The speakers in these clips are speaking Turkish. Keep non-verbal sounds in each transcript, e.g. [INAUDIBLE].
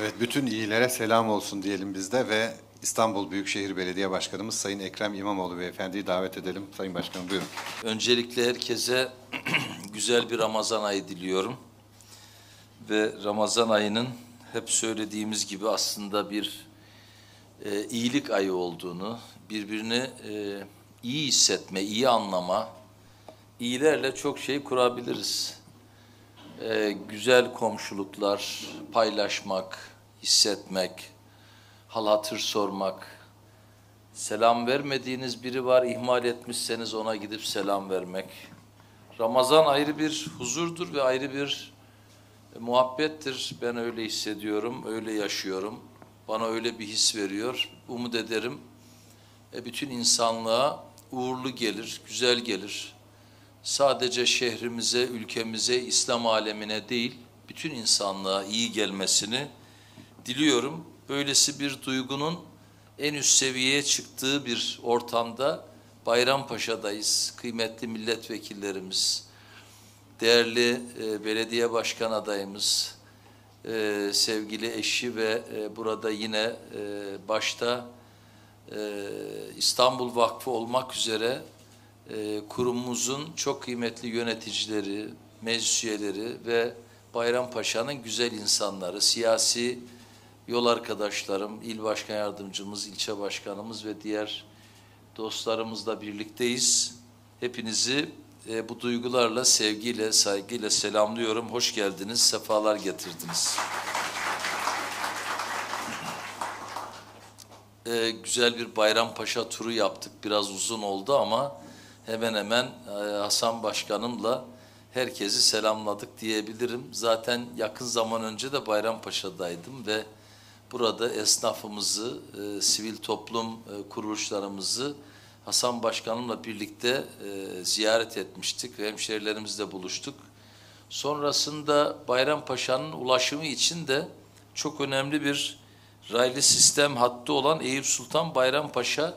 Evet, bütün iyilere selam olsun diyelim biz de ve İstanbul Büyükşehir Belediye Başkanımız Sayın Ekrem İmamoğlu Beyefendi'yi davet edelim. Sayın Başkan buyurun. Öncelikle herkese [CLEARS THROAT] güzel bir Ramazan ayı diliyorum. Ve Ramazan ayının hep söylediğimiz gibi aslında bir e, iyilik ayı olduğunu, birbirini e, iyi hissetme, iyi anlama, iyilerle çok şey kurabiliriz e, güzel komşuluklar, paylaşmak, hissetmek, halatır sormak, selam vermediğiniz biri var, ihmal etmişseniz ona gidip selam vermek. Ramazan ayrı bir huzurdur ve ayrı bir e, muhabbettir. Ben öyle hissediyorum, öyle yaşıyorum. Bana öyle bir his veriyor. Umut ederim. E, bütün insanlığa uğurlu gelir, güzel gelir sadece şehrimize, ülkemize, İslam alemine değil, bütün insanlığa iyi gelmesini diliyorum. Böylesi bir duygunun en üst seviyeye çıktığı bir ortamda Bayrampaşa'dayız. Kıymetli milletvekillerimiz, değerli e, belediye başkan adayımız, e, sevgili eşi ve e, burada yine başta İstanbul Vakfı olmak üzere e, kurumumuzun çok kıymetli yöneticileri, meclis üyeleri ve Paşa'nın güzel insanları, siyasi yol arkadaşlarım, il başkan yardımcımız, ilçe başkanımız ve diğer dostlarımızla birlikteyiz. Hepinizi e, bu duygularla, sevgiyle, saygıyla selamlıyorum. Hoş geldiniz, sefalar getirdiniz. e, güzel bir Bayram Paşa turu yaptık. Biraz uzun oldu ama hemen hemen e, Hasan Başkanım'la herkesi selamladık diyebilirim. Zaten yakın zaman önce de Bayrampaşa'daydım ve burada esnafımızı, e, sivil toplum e, kuruluşlarımızı Hasan Başkanım'la birlikte e, ziyaret etmiştik. Hemşehrilerimizle buluştuk. Sonrasında Bayrampaşa'nın ulaşımı için de çok önemli bir raylı sistem hattı olan Eyüp Sultan Bayrampaşa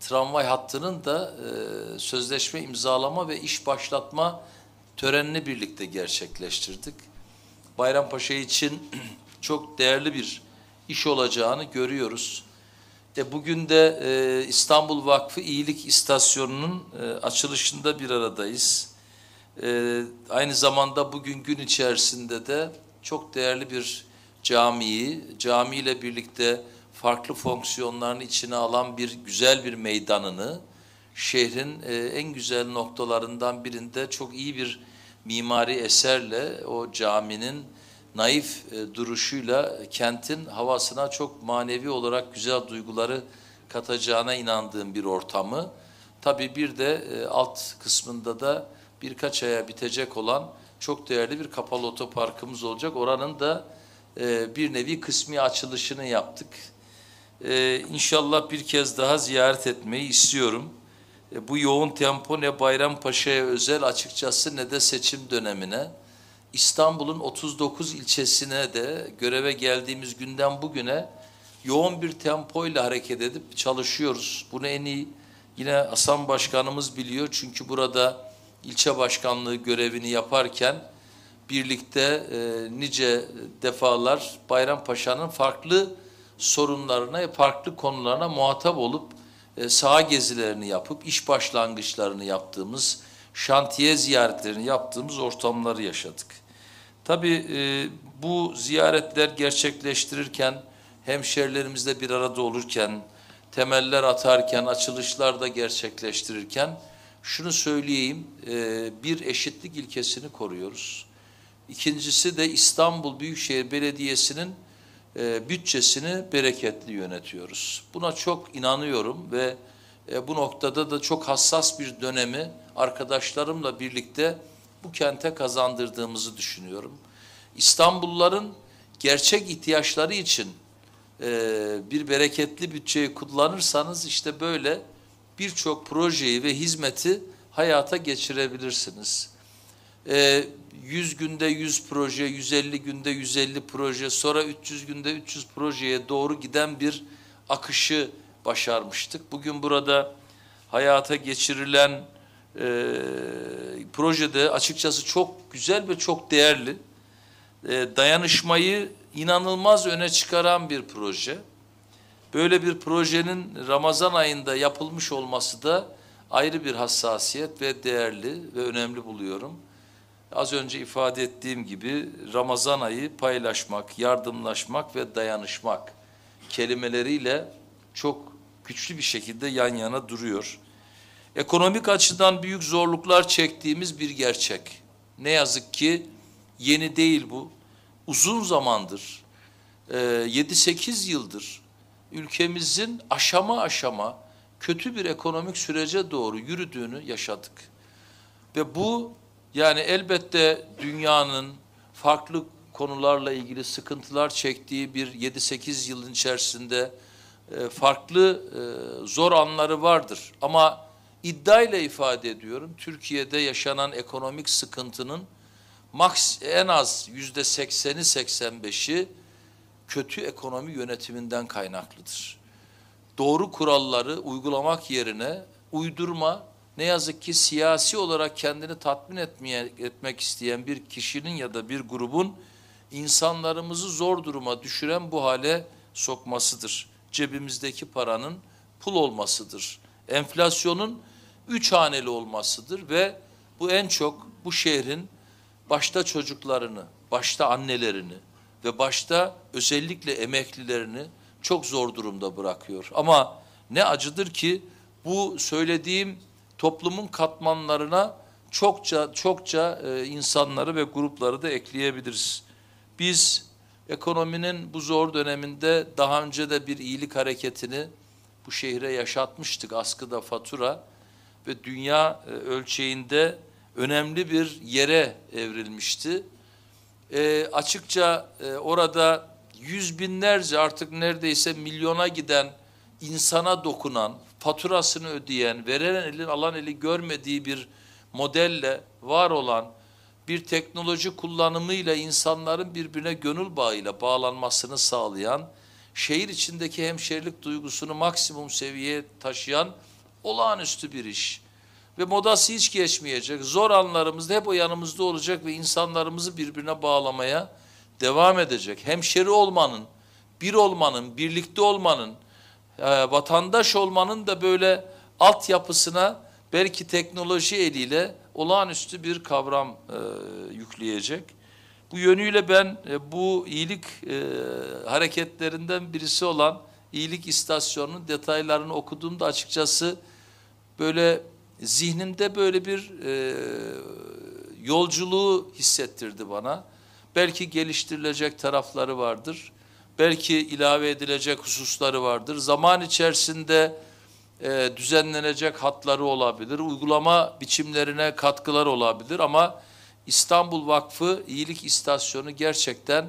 tramvay hattının da e, sözleşme imzalama ve iş başlatma törenini birlikte gerçekleştirdik. Bayrampaşa için [CLEARS THROAT] çok değerli bir iş olacağını görüyoruz. De bugün de e, İstanbul Vakfı İyilik İstasyonu'nun e, açılışında bir aradayız. E, aynı zamanda bugün gün içerisinde de çok değerli bir camiyi, camiyle birlikte birlikte farklı fonksiyonlarını içine alan bir güzel bir meydanını şehrin e, en güzel noktalarından birinde çok iyi bir mimari eserle o caminin naif e, duruşuyla kentin havasına çok manevi olarak güzel duyguları katacağına inandığım bir ortamı. Tabii bir de e, alt kısmında da birkaç aya bitecek olan çok değerli bir kapalı otoparkımız olacak. Oranın da e, bir nevi kısmi açılışını yaptık. Ee, inşallah bir kez daha ziyaret etmeyi istiyorum. E, bu yoğun tempo ne Bayrampaşa'ya özel açıkçası ne de seçim dönemine. İstanbul'un 39 ilçesine de göreve geldiğimiz günden bugüne yoğun bir tempoyla hareket edip çalışıyoruz. Bunu en iyi yine Asan Başkanımız biliyor. Çünkü burada ilçe başkanlığı görevini yaparken birlikte e, nice defalar Bayrampaşa'nın farklı farklı sorunlarına, farklı konularına muhatap olup e, saha gezilerini yapıp iş başlangıçlarını yaptığımız, şantiye ziyaretlerini yaptığımız ortamları yaşadık. Tabii e, bu ziyaretler gerçekleştirirken hemşerilerimizle bir arada olurken, temeller atarken, açılışlarda gerçekleştirirken şunu söyleyeyim, e, bir eşitlik ilkesini koruyoruz. İkincisi de İstanbul Büyükşehir Belediyesi'nin e, bütçesini bereketli yönetiyoruz. Buna çok inanıyorum ve e, bu noktada da çok hassas bir dönemi arkadaşlarımla birlikte bu kente kazandırdığımızı düşünüyorum. İstanbulluların gerçek ihtiyaçları için e, bir bereketli bütçeyi kullanırsanız işte böyle birçok projeyi ve hizmeti hayata geçirebilirsiniz. 100 ee, günde 100 proje, 150 günde 150 proje, sonra 300 günde 300 projeye doğru giden bir akışı başarmıştık. Bugün burada hayata geçirilen e, projede açıkçası çok güzel ve çok değerli. E, dayanışmayı inanılmaz öne çıkaran bir proje. Böyle bir projenin Ramazan ayında yapılmış olması da ayrı bir hassasiyet ve değerli ve önemli buluyorum. Az önce ifade ettiğim gibi Ramazan ayı paylaşmak, yardımlaşmak ve dayanışmak kelimeleriyle çok güçlü bir şekilde yan yana duruyor. Ekonomik açıdan büyük zorluklar çektiğimiz bir gerçek. Ne yazık ki yeni değil bu. Uzun zamandır, 7-8 e, yıldır ülkemizin aşama aşama kötü bir ekonomik sürece doğru yürüdüğünü yaşadık. Ve bu yani elbette dünyanın farklı konularla ilgili sıkıntılar çektiği bir 7-8 yılın içerisinde e, farklı e, zor anları vardır. Ama iddiayla ifade ediyorum Türkiye'de yaşanan ekonomik sıkıntının maks en az yüzde 80'i 85'i kötü ekonomi yönetiminden kaynaklıdır. Doğru kuralları uygulamak yerine uydurma ne yazık ki siyasi olarak kendini tatmin etmeye, etmek isteyen bir kişinin ya da bir grubun insanlarımızı zor duruma düşüren bu hale sokmasıdır. Cebimizdeki paranın pul olmasıdır. Enflasyonun üç haneli olmasıdır ve bu en çok bu şehrin başta çocuklarını, başta annelerini ve başta özellikle emeklilerini çok zor durumda bırakıyor. Ama ne acıdır ki bu söylediğim toplumun katmanlarına çokça çokça e, insanları ve grupları da ekleyebiliriz. Biz ekonominin bu zor döneminde daha önce de bir iyilik hareketini bu şehre yaşatmıştık askıda fatura ve dünya e, ölçeğinde önemli bir yere evrilmişti. E, açıkça e, orada yüz binlerce artık neredeyse milyona giden insana dokunan faturasını ödeyen, veren elin alan eli görmediği bir modelle var olan bir teknoloji kullanımıyla insanların birbirine gönül bağıyla bağlanmasını sağlayan, şehir içindeki hemşerilik duygusunu maksimum seviyeye taşıyan olağanüstü bir iş. Ve modası hiç geçmeyecek. Zor anlarımızda hep o yanımızda olacak ve insanlarımızı birbirine bağlamaya devam edecek. Hemşeri olmanın, bir olmanın, birlikte olmanın, e, vatandaş olmanın da böyle altyapısına belki teknoloji eliyle olağanüstü bir kavram e, yükleyecek. Bu yönüyle ben e, bu iyilik e, hareketlerinden birisi olan iyilik istasyonunun detaylarını okuduğumda açıkçası böyle zihnimde böyle bir e, yolculuğu hissettirdi bana. Belki geliştirilecek tarafları vardır belki ilave edilecek hususları vardır. Zaman içerisinde e, düzenlenecek hatları olabilir, uygulama biçimlerine katkılar olabilir ama İstanbul Vakfı İyilik İstasyonu gerçekten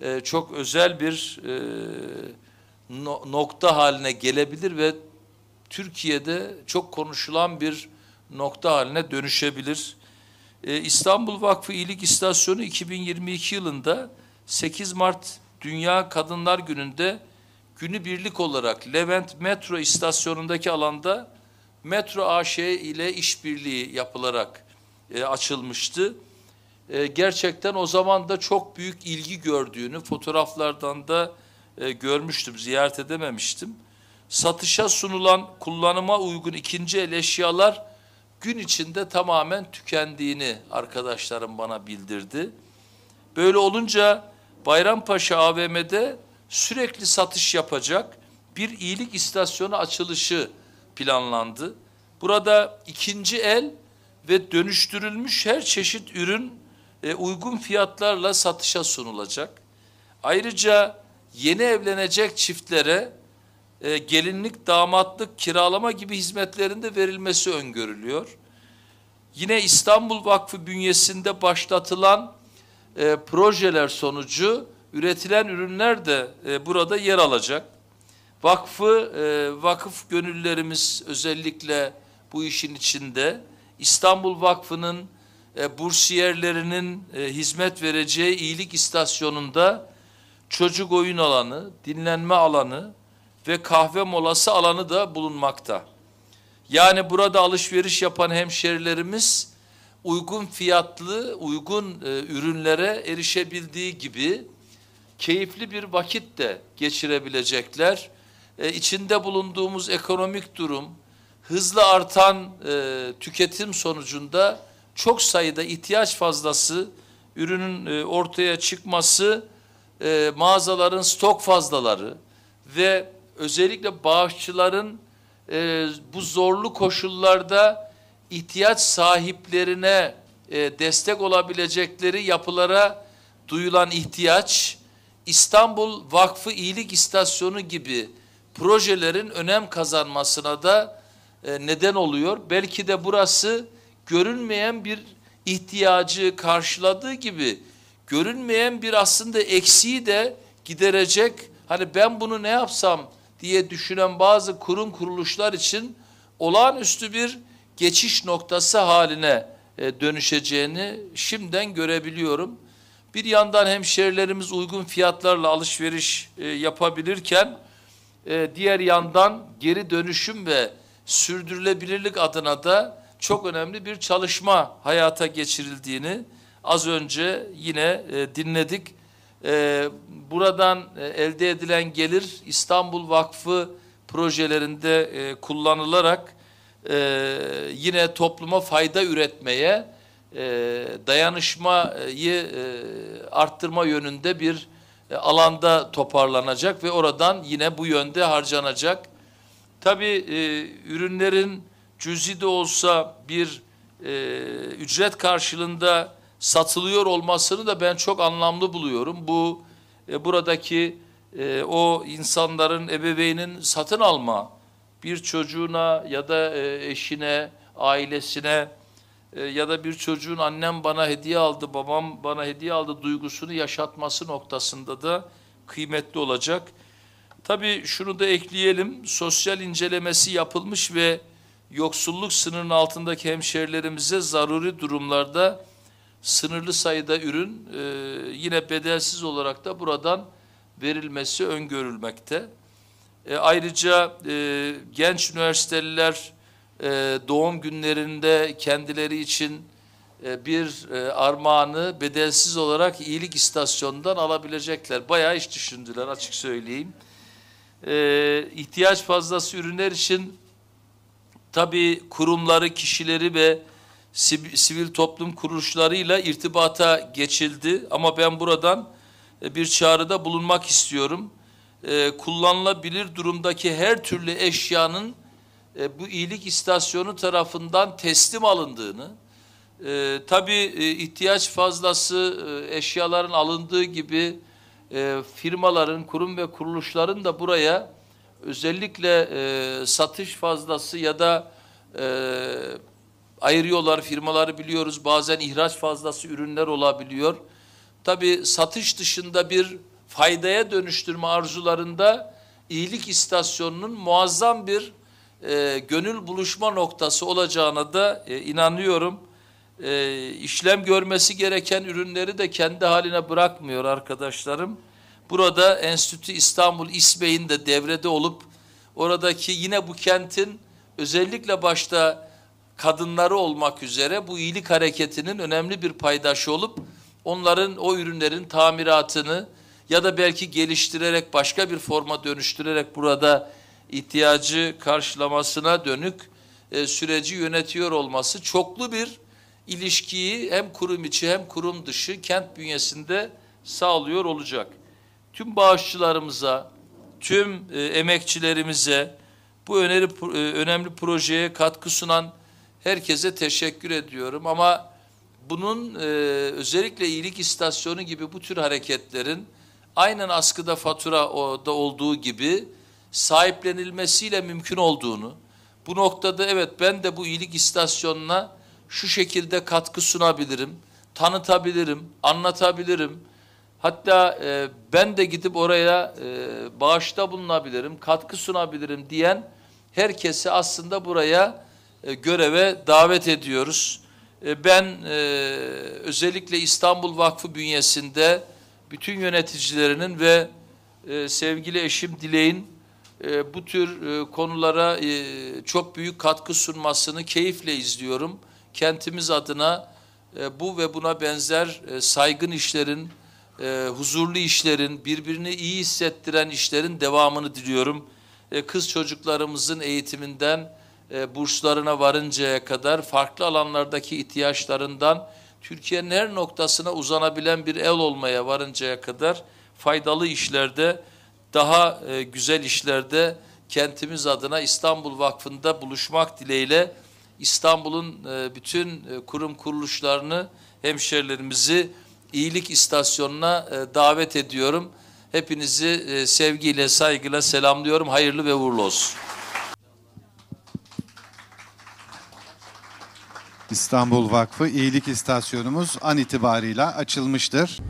e, çok özel bir e, no, nokta haline gelebilir ve Türkiye'de çok konuşulan bir nokta haline dönüşebilir. E, İstanbul Vakfı İyilik İstasyonu 2022 yılında 8 Mart Dünya Kadınlar Günü'nde günü birlik olarak Levent metro istasyonundaki alanda Metro AŞ ile işbirliği yapılarak e, açılmıştı. E, gerçekten o zaman da çok büyük ilgi gördüğünü fotoğraflardan da e, görmüştüm, ziyaret edememiştim. Satışa sunulan kullanıma uygun ikinci el eşyalar gün içinde tamamen tükendiğini arkadaşlarım bana bildirdi. Böyle olunca Bayrampaşa AVM'de sürekli satış yapacak bir iyilik istasyonu açılışı planlandı. Burada ikinci el ve dönüştürülmüş her çeşit ürün e, uygun fiyatlarla satışa sunulacak. Ayrıca yeni evlenecek çiftlere e, gelinlik, damatlık, kiralama gibi hizmetlerinde verilmesi öngörülüyor. Yine İstanbul Vakfı bünyesinde başlatılan e, projeler sonucu üretilen ürünler de e, burada yer alacak. Vakfı, e, vakıf gönüllerimiz özellikle bu işin içinde. İstanbul Vakfı'nın e, bursiyerlerinin e, hizmet vereceği iyilik istasyonunda çocuk oyun alanı, dinlenme alanı ve kahve molası alanı da bulunmakta. Yani burada alışveriş yapan hemşerilerimiz uygun fiyatlı, uygun e, ürünlere erişebildiği gibi keyifli bir vakit de geçirebilecekler. E, içinde bulunduğumuz ekonomik durum, hızla artan e, tüketim sonucunda çok sayıda ihtiyaç fazlası, ürünün e, ortaya çıkması, e, mağazaların stok fazlaları ve özellikle bağışçıların e, bu zorlu koşullarda ihtiyaç sahiplerine e, destek olabilecekleri yapılara duyulan ihtiyaç, İstanbul Vakfı İyilik İstasyonu gibi projelerin önem kazanmasına da e, neden oluyor. Belki de burası görünmeyen bir ihtiyacı karşıladığı gibi görünmeyen bir aslında eksiği de giderecek. Hani ben bunu ne yapsam diye düşünen bazı kurum kuruluşlar için olağanüstü bir geçiş noktası haline e, dönüşeceğini şimdiden görebiliyorum. Bir yandan hemşerilerimiz uygun fiyatlarla alışveriş e, yapabilirken e, diğer yandan geri dönüşüm ve sürdürülebilirlik adına da çok önemli bir çalışma hayata geçirildiğini az önce yine e, dinledik. E, buradan e, elde edilen gelir İstanbul Vakfı projelerinde e, kullanılarak e, yine topluma fayda üretmeye, e, dayanışmayı e, arttırma yönünde bir e, alanda toparlanacak ve oradan yine bu yönde harcanacak. Tabii e, ürünlerin cüzi de olsa bir e, ücret karşılığında satılıyor olmasını da ben çok anlamlı buluyorum. Bu e, buradaki e, o insanların ebeveynin satın alma bir çocuğuna ya da e, eşine, ailesine e, ya da bir çocuğun annem bana hediye aldı, babam bana hediye aldı duygusunu yaşatması noktasında da kıymetli olacak. Tabii şunu da ekleyelim, sosyal incelemesi yapılmış ve yoksulluk sınırının altındaki hemşerilerimize zaruri durumlarda sınırlı sayıda ürün e, yine bedelsiz olarak da buradan verilmesi öngörülmekte. E, ayrıca e, genç üniversiteliler e, doğum günlerinde kendileri için e, bir e, armağanı bedelsiz olarak iyilik istasyonundan alabilecekler. Bayağı iş düşündüler açık söyleyeyim. E, ihtiyaç fazlası ürünler için tabii kurumları, kişileri ve sivil toplum kuruluşlarıyla irtibata geçildi. Ama ben buradan e, bir çağrıda bulunmak istiyorum e, kullanılabilir durumdaki her türlü eşyanın e, bu iyilik istasyonu tarafından teslim alındığını, e, tabii e, ihtiyaç fazlası e, eşyaların alındığı gibi e, firmaların, kurum ve kuruluşların da buraya özellikle e, satış fazlası ya da e, ayırıyorlar firmaları biliyoruz. Bazen ihraç fazlası ürünler olabiliyor. Tabii satış dışında bir faydaya dönüştürme arzularında iyilik istasyonunun muazzam bir e, gönül buluşma noktası olacağına da e, inanıyorum. E, işlem görmesi gereken ürünleri de kendi haline bırakmıyor arkadaşlarım. Burada Enstitü İstanbul İsmeyin de devrede olup oradaki yine bu kentin özellikle başta kadınları olmak üzere bu iyilik hareketinin önemli bir paydaşı olup onların o ürünlerin tamiratını, ya da belki geliştirerek başka bir forma dönüştürerek burada ihtiyacı karşılamasına dönük e, süreci yönetiyor olması çoklu bir ilişkiyi hem kurum içi hem kurum dışı kent bünyesinde sağlıyor olacak. Tüm bağışçılarımıza, tüm e, emekçilerimize, bu öneri, e, önemli projeye katkı sunan herkese teşekkür ediyorum. Ama bunun e, özellikle iyilik istasyonu gibi bu tür hareketlerin aynen askıda fatura da olduğu gibi sahiplenilmesiyle mümkün olduğunu, bu noktada evet ben de bu iyilik istasyonuna şu şekilde katkı sunabilirim, tanıtabilirim, anlatabilirim. Hatta e, ben de gidip oraya e, bağışta bulunabilirim, katkı sunabilirim diyen herkesi aslında buraya e, göreve davet ediyoruz. E, ben e, özellikle İstanbul Vakfı bünyesinde bütün yöneticilerinin ve e, sevgili eşim dileğin e, bu tür e, konulara e, çok büyük katkı sunmasını keyifle izliyorum. Kentimiz adına e, bu ve buna benzer e, saygın işlerin, e, huzurlu işlerin, birbirini iyi hissettiren işlerin devamını diliyorum. E, kız çocuklarımızın eğitiminden, e, burslarına varıncaya kadar farklı alanlardaki ihtiyaçlarından Türkiye'nin her noktasına uzanabilen bir el olmaya varıncaya kadar faydalı işlerde, daha e, güzel işlerde kentimiz adına İstanbul Vakfı'nda buluşmak dileğiyle İstanbul'un e, bütün e, kurum kuruluşlarını, hemşerilerimizi iyilik istasyonuna e, davet ediyorum. Hepinizi e, sevgiyle, saygıyla selamlıyorum. Hayırlı ve uğurlu olsun. İstanbul Vakfı İyilik İstasyonumuz an itibarıyla açılmıştır.